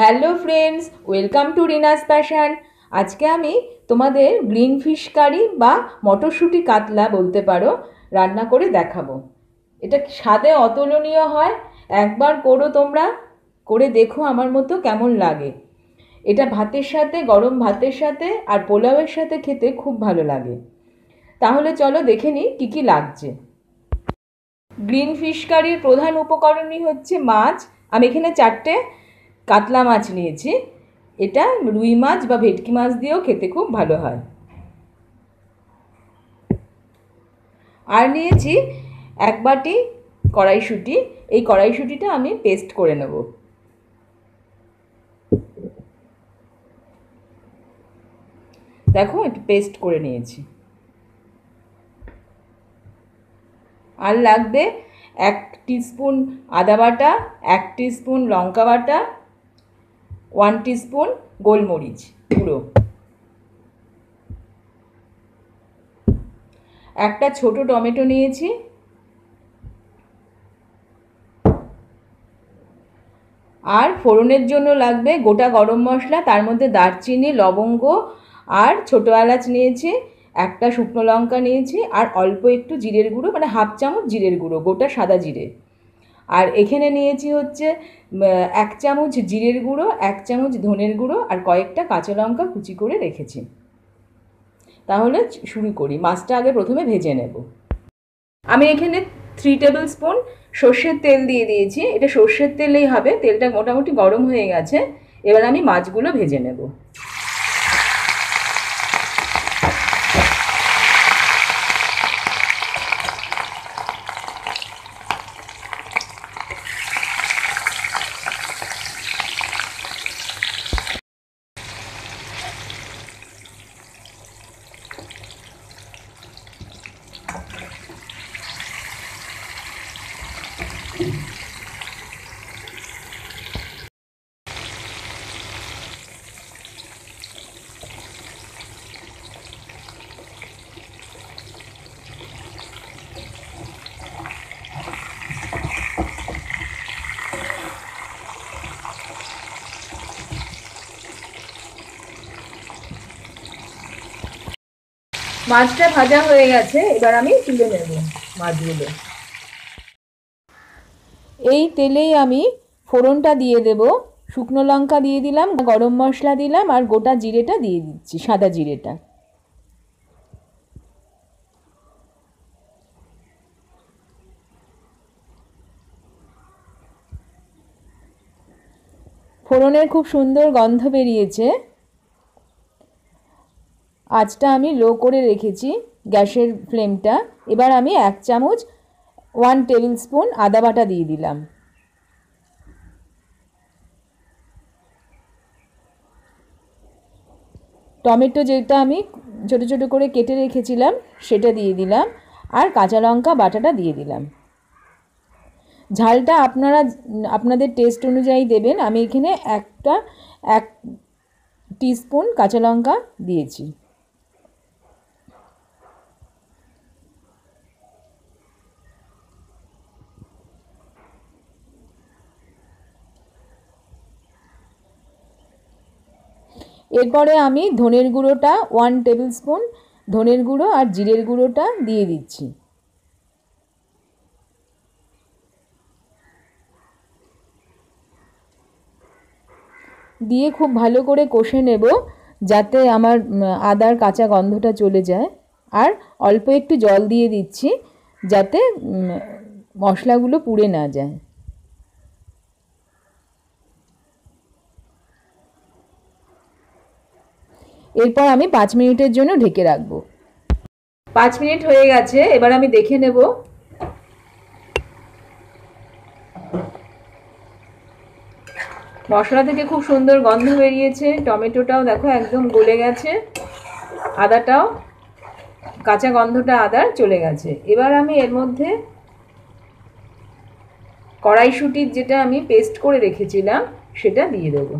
hello friends welcome to Rina's passion আজকে আমি তোমাদের গ্রিন ফিশ কারি বা মটরশুঁটি কাতলা বলতে পারো রান্না করে দেখাবো এটা স্বাদে অতুলনীয় হয় একবার করো তোমরা করে দেখো আমার মতো কেমন লাগে এটা ভাতের সাথে গরম ভাতের সাথে আর পোলাওয়ের সাথে খেতে খুব ভালো লাগে তাহলে চলো দেখে নিই কী কী লাগছে গ্রিন ফিশ কারির প্রধান উপকরণই হচ্ছে মাছ আমি এখানে চারটে কাতলা মাছ নিয়েছি এটা রুই মাছ বা ভেটকি মাছ দিয়েও খেতে খুব ভালো হয় আর নিয়েছি এক বাটি কড়াইশুঁটি এই কড়াইশুঁটিটা আমি পেস্ট করে নেব দেখো একটু পেস্ট করে নিয়েছি আর লাগবে এক স্পুন আদা বাটা এক স্পুন লঙ্কা বাটা ওয়ান টিস্পুন গোলমরিচ গুঁড়ো একটা ছোট টমেটো নিয়েছি আর ফোড়নের জন্য লাগবে গোটা গরম মশলা তার মধ্যে দারচিনি লবঙ্গ আর ছোটো এলাচ নিয়েছি একটা শুকনো লঙ্কা নিয়েছি আর অল্প একটু জিরের গুঁড়ো মানে হাফ চামচ জিরের গুঁড়ো গোটা সাদা জিরে আর এখানে নিয়েছি হচ্ছে এক চামচ জিরের গুঁড়ো এক চামচ ধনের গুঁড়ো আর কয়েকটা কাঁচা লঙ্কা কুচি করে রেখেছি তাহলে শুরু করি মাছটা আগে প্রথমে ভেজে নেব আমি এখানে থ্রি টেবিল স্পুন সর্ষের তেল দিয়ে দিয়েছি এটা সর্ষের তেলেই হবে তেলটা মোটামুটি গরম হয়ে গেছে এবার আমি মাছগুলো ভেজে নেব মাছটা ভাজা হয়ে গেছে এবার আমি তুলে নেব মাছগুলো এই তেলেই আমি ফোড়নটা দিয়ে দেব শুকনো লঙ্কা দিয়ে দিলাম গরম মশলা দিলাম আর গোটা জিরেটা দিয়ে দিচ্ছি সাদা জিরেটা ফোড়নের খুব সুন্দর গন্ধ বেরিয়েছে আঁচটা আমি লো করে রেখেছি গ্যাসের ফ্লেমটা এবার আমি এক চামচ ওয়ান টেবিল স্পুন আদা বাটা দিয়ে দিলাম টমেটো যেটা আমি ছোট ছোট করে কেটে রেখেছিলাম সেটা দিয়ে দিলাম আর কাঁচা লঙ্কা বাটাটা দিয়ে দিলাম ঝালটা আপনারা আপনাদের টেস্ট অনুযায়ী দেবেন আমি এখানে একটা এক টিস্পুন কাঁচা লঙ্কা দিয়েছি এরপরে আমি ধনের গুঁড়োটা ওয়ান টেবিল স্পুন ধনের গুঁড়ো আর জিরের গুঁড়োটা দিয়ে দিচ্ছি দিয়ে খুব ভালো করে কষে নেব যাতে আমার আদার কাঁচা গন্ধটা চলে যায় আর অল্প একটু জল দিয়ে দিচ্ছি যাতে মশলাগুলো পুড়ে না যায় এরপর আমি পাঁচ মিনিটের জন্য ঢেকে রাখবো পাঁচ মিনিট হয়ে গেছে এবার আমি দেখে নেব মশলা থেকে খুব সুন্দর গন্ধ বেরিয়েছে টমেটোটাও দেখো একদম গলে গেছে আদাটাও কাঁচা গন্ধটা আদার চলে গেছে এবার আমি এর মধ্যে কড়াইশুটির যেটা আমি পেস্ট করে রেখেছিলাম সেটা দিয়ে দেবো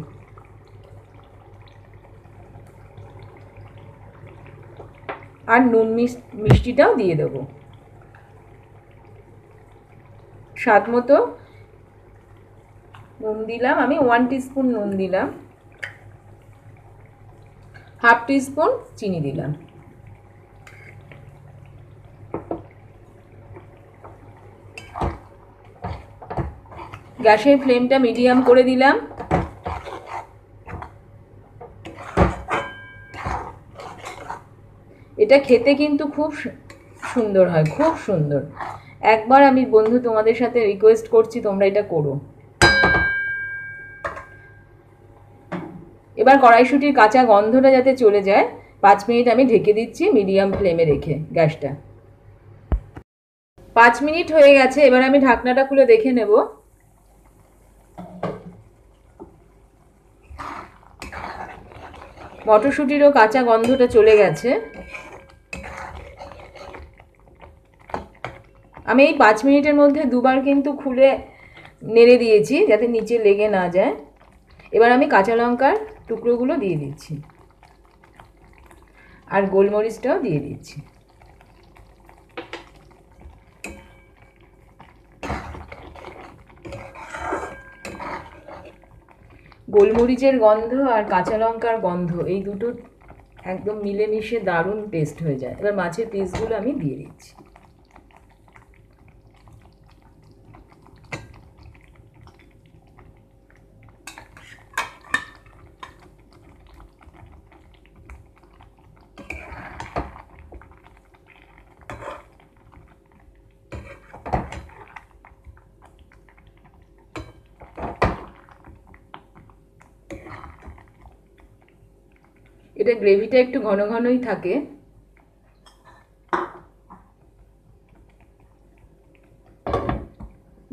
আর নুন মিষ্টিটাও দিয়ে দেব স্বাদ মতো নুন দিলাম আমি ওয়ান টিস্পুন নুন দিলাম হাফ টিস্পুন চিনি দিলাম গ্যাসের ফ্লেমটা মিডিয়াম করে দিলাম এটা খেতে কিন্তু খুব সুন্দর হয় খুব সুন্দর একবার আমি বন্ধু তোমাদের সাথে রিকোয়েস্ট করছি তোমরা এটা করো এবার কড়াইশুটির কাঁচা গন্ধটা যাতে চলে যায় পাঁচ মিনিট আমি ঢেকে দিচ্ছি মিডিয়াম ফ্লেমে রেখে গ্যাসটা পাঁচ মিনিট হয়ে গেছে এবার আমি ঢাকনাটা খুলে দেখে নেব মটরশুঁটিরও কাঁচা গন্ধটা চলে গেছে আমি এই পাঁচ মিনিটের মধ্যে দুবার কিন্তু খুলে নেড়ে দিয়েছি যাতে নিচে লেগে না যায় এবার আমি কাঁচা লঙ্কার টুকরোগুলো দিয়ে দিচ্ছি আর গোলমরিচটাও দিয়ে দিচ্ছি গোলমরিচের গন্ধ আর কাঁচা লঙ্কার গন্ধ এই দুটো একদম মিলেমিশে দারুণ টেস্ট হয়ে যায় এবার মাছের পিসগুলো আমি দিয়ে দিচ্ছি এটা গ্রেভিটা একটু ঘন ঘনই থাকে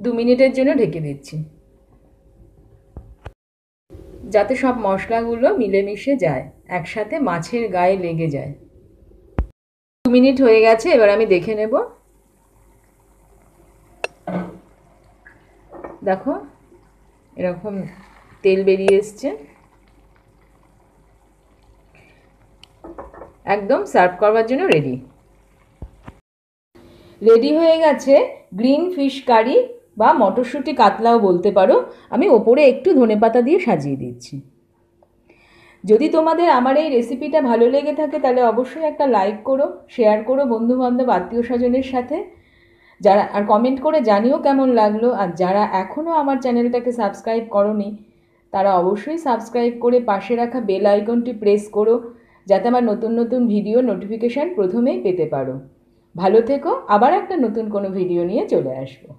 দু মিনিটের জন্য ঢেকে দিচ্ছি যাতে সব মশলাগুলো মিলেমিশে যায় একসাথে মাছের গায়ে লেগে যায় দু মিনিট হয়ে গেছে এবার আমি দেখে নেব দেখো এরকম তেল বেরিয়ে এসছে একদম সার্ভ করবার জন্য রেডি রেডি হয়ে গেছে গ্রিন ফিশ কারি বা মটরশুঁটি কাতলাও বলতে পারো আমি ওপরে একটু ধনে পাতা দিয়ে সাজিয়ে দিচ্ছি যদি তোমাদের আমার এই রেসিপিটা ভালো লেগে থাকে তাহলে অবশ্যই একটা লাইক করো শেয়ার করো বন্ধুবান্ধব আত্মীয় স্বজনের সাথে যারা আর কমেন্ট করে জানিও কেমন লাগলো আর যারা এখনও আমার চ্যানেলটাকে সাবস্ক্রাইব করনি তারা অবশ্যই সাবস্ক্রাইব করে পাশে রাখা বেল আইকনটি প্রেস করো যাতে আমার নতুন নতুন ভিডিও নোটিফিকেশান প্রথমেই পেতে পারো ভালো থেকো আবার একটা নতুন কোনো ভিডিও নিয়ে চলে আসবো